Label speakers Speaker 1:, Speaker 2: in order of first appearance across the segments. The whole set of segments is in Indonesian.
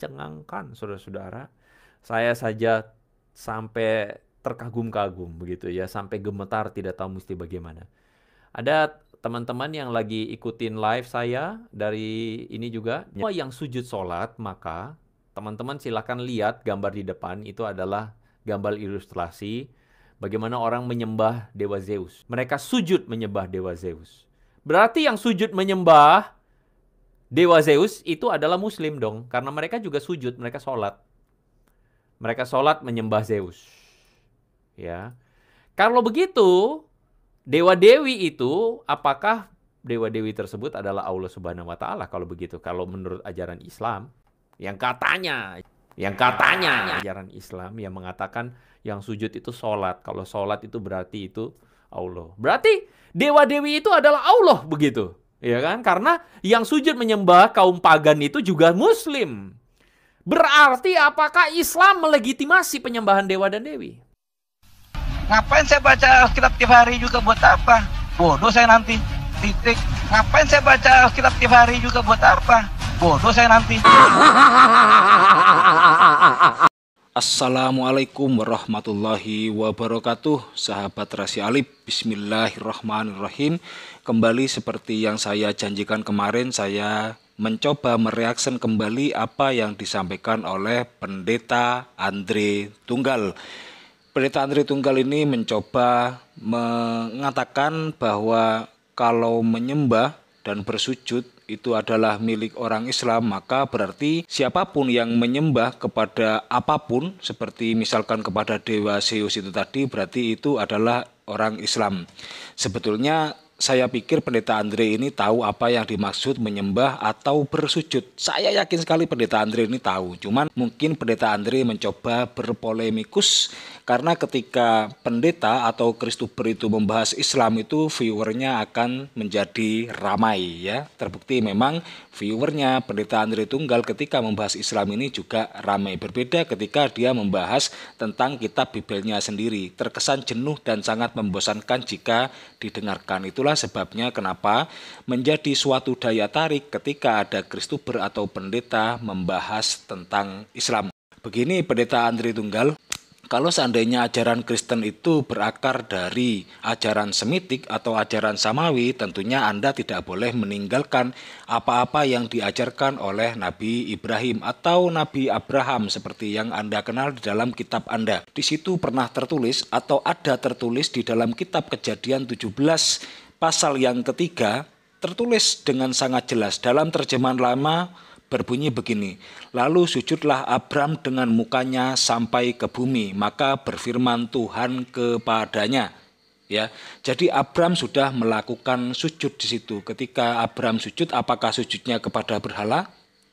Speaker 1: cengangkan saudara-saudara. Saya saja sampai terkagum-kagum begitu ya, sampai gemetar tidak tahu mesti bagaimana. Ada teman-teman yang lagi ikutin live saya dari ini juga, semua yang sujud sholat maka teman-teman silahkan lihat gambar di depan itu adalah gambar ilustrasi bagaimana orang menyembah dewa Zeus. Mereka sujud menyembah dewa Zeus. Berarti yang sujud menyembah dewa Zeus itu adalah muslim dong karena mereka juga sujud mereka sholat mereka sholat menyembah Zeus ya kalau begitu dewa dewi itu apakah dewa dewi tersebut adalah Allah Subhanahu Wa Taala kalau begitu kalau menurut ajaran Islam yang katanya yang katanya ajaran Islam yang mengatakan yang sujud itu sholat kalau sholat itu berarti itu Allah berarti dewa dewi itu adalah Allah begitu Ya kan? Karena yang sujud menyembah kaum pagan itu juga muslim. Berarti apakah Islam melegitimasi penyembahan dewa dan dewi? Ngapain saya baca kitab tiap hari juga buat apa? Bodoh saya nanti. Titik. Ngapain saya baca kitab tiap hari juga buat apa? Bodoh saya nanti.
Speaker 2: Assalamualaikum warahmatullahi wabarakatuh Sahabat Rasi Alip Bismillahirrahmanirrahim Kembali seperti yang saya janjikan kemarin Saya mencoba mereaksen kembali apa yang disampaikan oleh Pendeta Andre Tunggal Pendeta Andre Tunggal ini mencoba mengatakan bahwa Kalau menyembah dan bersujud itu adalah milik orang Islam, maka berarti siapapun yang menyembah kepada apapun, seperti misalkan kepada dewa Zeus itu tadi, berarti itu adalah orang Islam. Sebetulnya saya pikir pendeta Andre ini tahu apa yang dimaksud menyembah atau bersujud. Saya yakin sekali pendeta Andre ini tahu. Cuman mungkin pendeta Andre mencoba berpolemikus karena ketika pendeta atau Kristuber itu membahas Islam itu viewernya akan menjadi ramai ya. Terbukti memang viewernya pendeta Andre Tunggal ketika membahas Islam ini juga ramai. Berbeda ketika dia membahas tentang kitab Bibelnya sendiri. Terkesan jenuh dan sangat membosankan jika didengarkan. itu. Itulah sebabnya kenapa menjadi suatu daya tarik ketika ada Kristuber atau pendeta membahas tentang Islam. Begini pendeta Andri Tunggal, kalau seandainya ajaran Kristen itu berakar dari ajaran Semitik atau ajaran Samawi, tentunya Anda tidak boleh meninggalkan apa-apa yang diajarkan oleh Nabi Ibrahim atau Nabi Abraham seperti yang Anda kenal di dalam kitab Anda. Di situ pernah tertulis atau ada tertulis di dalam kitab Kejadian 17 pasal yang ketiga tertulis dengan sangat jelas dalam terjemahan lama berbunyi begini. Lalu sujudlah Abram dengan mukanya sampai ke bumi, maka berfirman Tuhan kepadanya. Ya, jadi Abram sudah melakukan sujud di situ. Ketika Abram sujud, apakah sujudnya kepada berhala?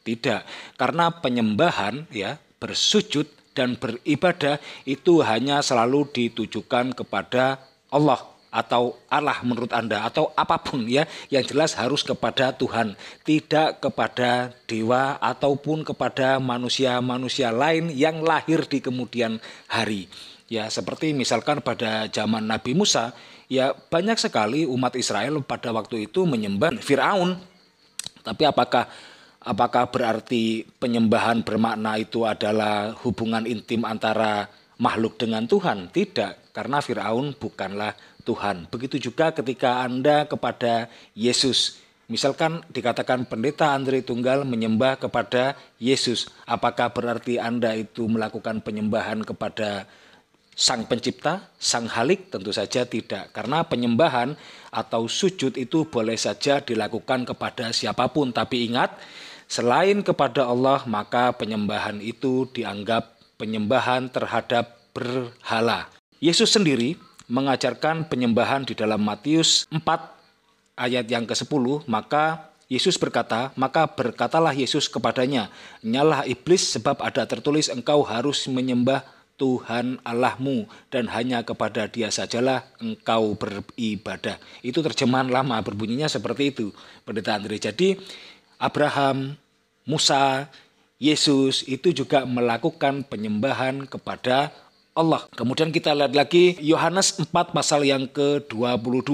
Speaker 2: Tidak, karena penyembahan, ya, bersujud dan beribadah itu hanya selalu ditujukan kepada Allah atau Allah menurut Anda atau apapun ya yang jelas harus kepada Tuhan tidak kepada dewa ataupun kepada manusia-manusia lain yang lahir di kemudian hari ya seperti misalkan pada zaman Nabi Musa ya banyak sekali umat Israel pada waktu itu menyembah Firaun tapi apakah apakah berarti penyembahan bermakna itu adalah hubungan intim antara makhluk dengan Tuhan? Tidak, karena Firaun bukanlah Tuhan. Begitu juga ketika Anda kepada Yesus. Misalkan dikatakan pendeta Andre Tunggal menyembah kepada Yesus, apakah berarti Anda itu melakukan penyembahan kepada Sang Pencipta, Sang Halik? Tentu saja tidak, karena penyembahan atau sujud itu boleh saja dilakukan kepada siapapun, tapi ingat, selain kepada Allah, maka penyembahan itu dianggap penyembahan terhadap berhala. Yesus sendiri mengajarkan penyembahan di dalam Matius 4 ayat yang ke-10, maka Yesus berkata, maka berkatalah Yesus kepadanya, nyalah iblis sebab ada tertulis engkau harus menyembah Tuhan Allahmu dan hanya kepada dia sajalah engkau beribadah. Itu terjemahan lama berbunyinya seperti itu. Pendeta Andre. Jadi Abraham, Musa, Yesus itu juga melakukan penyembahan kepada Allah. Kemudian kita lihat lagi Yohanes 4 pasal yang ke-22.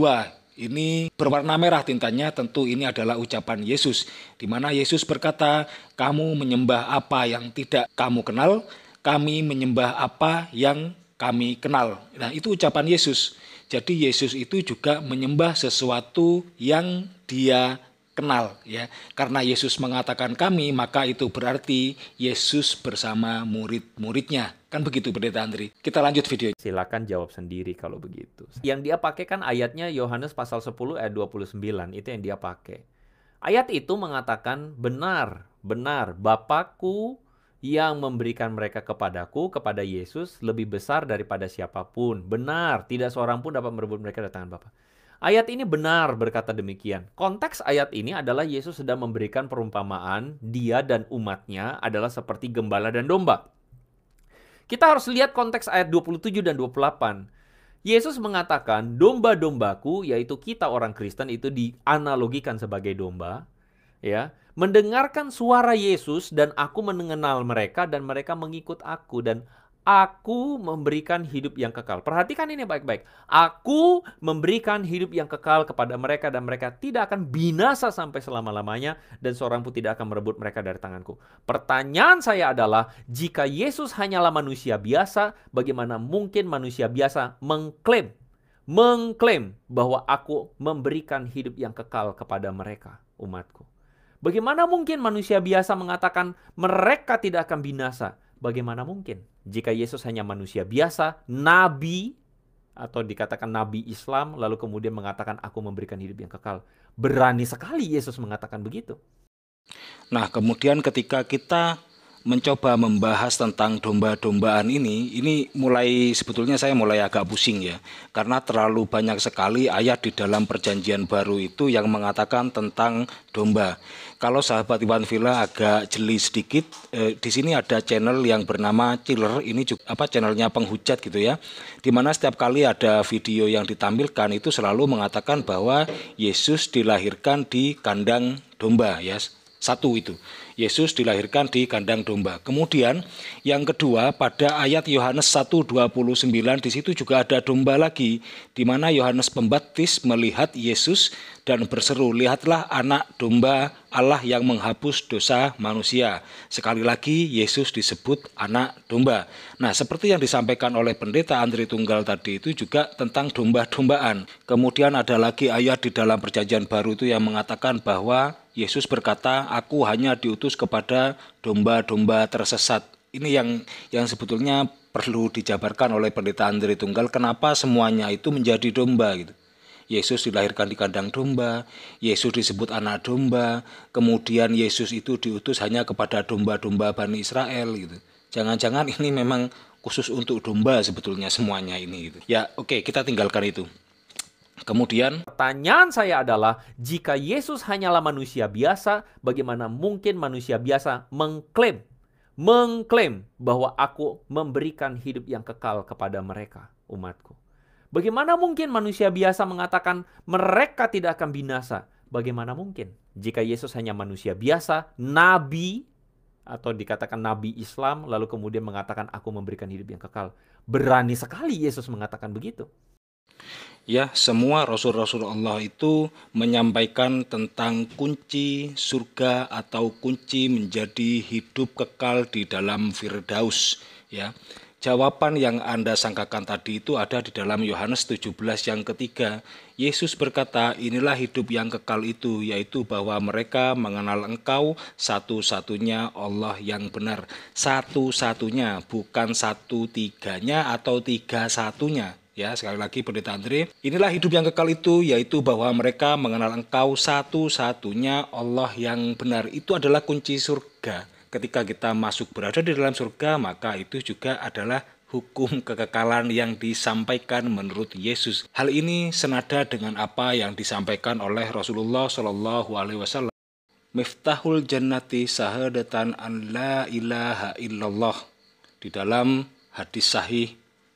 Speaker 2: Ini berwarna merah tintanya, tentu ini adalah ucapan Yesus. Di mana Yesus berkata, kamu menyembah apa yang tidak kamu kenal, kami menyembah apa yang kami kenal. Nah itu ucapan Yesus. Jadi Yesus itu juga menyembah sesuatu yang dia kenal ya. Karena Yesus mengatakan kami, maka itu berarti Yesus bersama murid-muridnya. Kan begitu Pendeta Andri. Kita lanjut video. Silakan jawab sendiri kalau begitu.
Speaker 1: Yang dia pakai kan ayatnya Yohanes pasal 10 ayat 29. Itu yang dia pakai. Ayat itu mengatakan benar, benar Bapakku yang memberikan mereka kepadaku, kepada Yesus lebih besar daripada siapapun. Benar, tidak seorang pun dapat merebut mereka dari tangan Bapa. Ayat ini benar berkata demikian. Konteks ayat ini adalah Yesus sedang memberikan perumpamaan dia dan umatnya adalah seperti gembala dan domba. Kita harus lihat konteks ayat 27 dan 28. Yesus mengatakan domba-dombaku yaitu kita orang Kristen itu dianalogikan sebagai domba. Ya, mendengarkan suara Yesus dan aku mengenal mereka dan mereka mengikut aku dan Aku memberikan hidup yang kekal. Perhatikan ini baik-baik. Aku memberikan hidup yang kekal kepada mereka dan mereka tidak akan binasa sampai selama-lamanya dan seorang pun tidak akan merebut mereka dari tanganku. Pertanyaan saya adalah, jika Yesus hanyalah manusia biasa, bagaimana mungkin manusia biasa mengklaim mengklaim bahwa aku memberikan hidup yang kekal kepada mereka, umatku. Bagaimana mungkin manusia biasa mengatakan mereka tidak akan binasa Bagaimana mungkin jika Yesus hanya manusia biasa, nabi atau dikatakan nabi Islam lalu kemudian mengatakan aku memberikan hidup yang kekal. Berani sekali Yesus mengatakan begitu.
Speaker 2: Nah, kemudian ketika kita mencoba membahas tentang domba-dombaan ini, ini mulai sebetulnya saya mulai agak pusing ya, karena terlalu banyak sekali ayat di dalam Perjanjian Baru itu yang mengatakan tentang domba. Kalau sahabat Iwan Villa agak jeli sedikit, eh, di sini ada channel yang bernama Chiller, ini juga apa channelnya penghujat gitu ya, di mana setiap kali ada video yang ditampilkan itu selalu mengatakan bahwa Yesus dilahirkan di kandang domba ya. Satu itu. Yesus dilahirkan di kandang domba. Kemudian yang kedua pada ayat Yohanes 1:29 di situ juga ada domba lagi di mana Yohanes Pembaptis melihat Yesus dan berseru, "Lihatlah anak domba Allah yang menghapus dosa manusia." Sekali lagi Yesus disebut anak domba. Nah, seperti yang disampaikan oleh pendeta Andri Tunggal tadi itu juga tentang domba-dombaan. Kemudian ada lagi ayat di dalam Perjanjian Baru itu yang mengatakan bahwa Yesus berkata, "Aku hanya diutus kepada domba-domba tersesat." Ini yang yang sebetulnya perlu dijabarkan oleh pendeta Andri Tunggal kenapa semuanya itu menjadi domba gitu. Yesus dilahirkan di kandang domba, Yesus disebut anak domba, kemudian Yesus itu diutus hanya kepada domba-domba Bani Israel gitu. Jangan-jangan ini memang khusus untuk domba sebetulnya semuanya ini gitu. Ya, oke, okay, kita tinggalkan itu.
Speaker 1: Kemudian, pertanyaan saya adalah, jika Yesus hanyalah manusia biasa, bagaimana mungkin manusia biasa mengklaim, mengklaim bahwa aku memberikan hidup yang kekal kepada mereka, umatku? Bagaimana mungkin manusia biasa mengatakan mereka tidak akan binasa? Bagaimana mungkin jika Yesus hanya manusia biasa, nabi atau dikatakan nabi
Speaker 2: Islam lalu
Speaker 1: kemudian mengatakan aku memberikan hidup yang kekal? Berani sekali
Speaker 2: Yesus mengatakan begitu. Ya, semua rasul-rasul Allah itu menyampaikan tentang kunci surga atau kunci menjadi hidup kekal di dalam Firdaus, ya. Jawaban yang Anda sangkakan tadi itu ada di dalam Yohanes 17 yang ketiga. Yesus berkata, inilah hidup yang kekal itu, yaitu bahwa mereka mengenal engkau satu-satunya Allah yang benar. Satu-satunya, bukan satu tiganya atau tiga satunya Ya, sekali lagi pendeta Andre, inilah hidup yang kekal itu yaitu bahwa mereka mengenal engkau satu-satunya Allah yang benar. Itu adalah kunci surga. Ketika kita masuk berada di dalam surga, maka itu juga adalah hukum kekekalan yang disampaikan menurut Yesus. Hal ini senada dengan apa yang disampaikan oleh Rasulullah Shallallahu Alaihi Wasallam. Miftahul jannati sahadatan an la ilaha illallah. Di dalam hadis sahih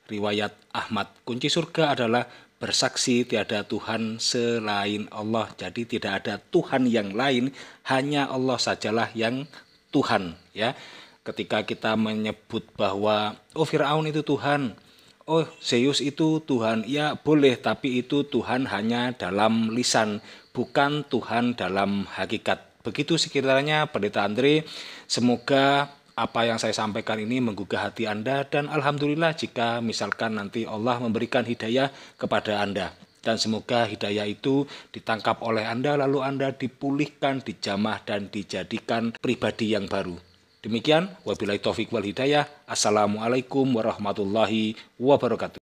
Speaker 2: riwayat Ahmad. Kunci surga adalah bersaksi tiada Tuhan selain Allah. Jadi tidak ada Tuhan yang lain, hanya Allah sajalah yang Tuhan, ya. Ketika kita menyebut bahwa oh Firaun itu Tuhan, oh Zeus itu Tuhan, ya boleh tapi itu Tuhan hanya dalam lisan, bukan Tuhan dalam hakikat. Begitu sekiranya Pendeta Andre, semoga apa yang saya sampaikan ini menggugah hati Anda dan alhamdulillah jika misalkan nanti Allah memberikan hidayah kepada Anda dan semoga hidayah itu ditangkap oleh Anda lalu Anda dipulihkan, dijamah dan dijadikan pribadi yang baru. Demikian wabillahi taufiq wal hidayah. Assalamualaikum warahmatullahi wabarakatuh.